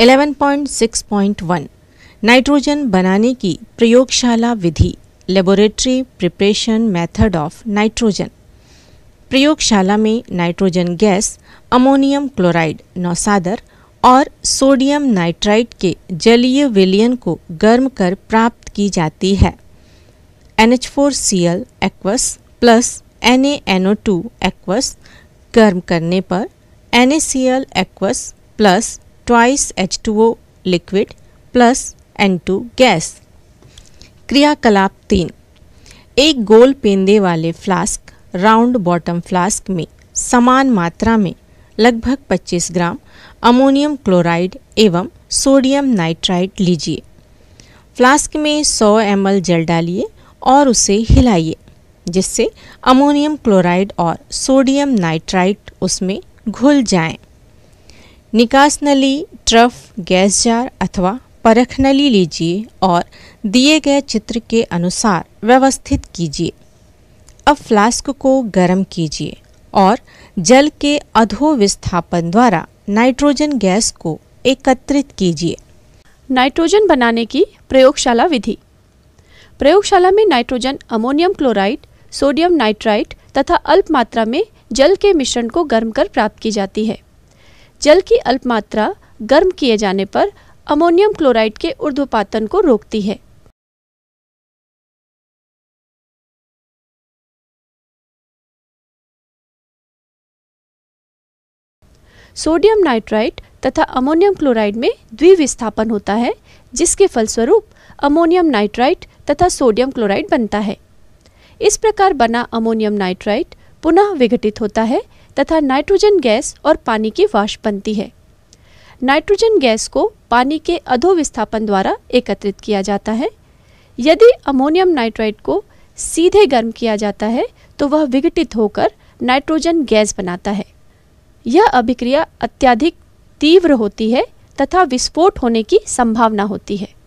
11.6.1 nitrogen बनाने की प्रयोगशाला विधि laboratory preparation method of nitrogen प्रयोगशाला में नाइट्रोजन गैस अमोनियम क्लोराइड नौसादर और सोडियम नाइट्राइड के जलीय विलयन को गर्म कर प्राप्त की जाती है NH4Cl aqueous plus NaNO2 aqueous गर्म करने पर NaCl aqueous plus twice H2O liquid plus N2 gas क्रियाकलाप तीन एक गोल पेंदे वाले फ्लास्क राउंड बॉटम फ्लास्क में समान मात्रा में लगभग 25 ग्राम अमोनियम क्लोराइड एवं सोडियम नाइट्राइड लीजिए फ्लास्क में 100 एम जल डालिए और उसे हिलाइए जिससे अमोनियम क्लोराइड और सोडियम नाइट्राइड उसमें घुल जाएं। निकास नली ट्रफ गैस जार अथवा परख नली लीजिए और दिए गए चित्र के अनुसार व्यवस्थित कीजिए अब फ्लास्क को गर्म कीजिए और जल के अधो विस्थापन द्वारा नाइट्रोजन गैस को एकत्रित कीजिए नाइट्रोजन बनाने की प्रयोगशाला विधि प्रयोगशाला में nitrogen ammonium chloride sodium nitrite तथा अल्प मात्रा में जल के मिश्रण को गर्म कर प्राप्त की जाती है जल की अल्प मात्रा गर्म किए जाने पर अमोनियम क्लोराइड के उर्ध्वपातन को रोकती है सोडियम नाइट्राइट तथा अमोनियम क्लोराइड में द्विविस्थापन होता है जिसके फलस्वरूप अमोनियम नाइट्राइट तथा सोडियम क्लोराइड बनता है इस प्रकार बना अमोनियम नाइट्राइट पुनः विघटित होता है तथा नाइट्रोजन गैस और पानी की वाष्प बनती है नाइट्रोजन गैस को पानी के अधोविस्थापन द्वारा एकत्रित किया जाता है यदि अमोनियम नाइट्राइड को सीधे गर्म किया जाता है तो वह विघटित होकर नाइट्रोजन गैस बनाता है यह अभिक्रिया अत्यधिक तीव्र होती है तथा विस्फोट होने की संभावना होती है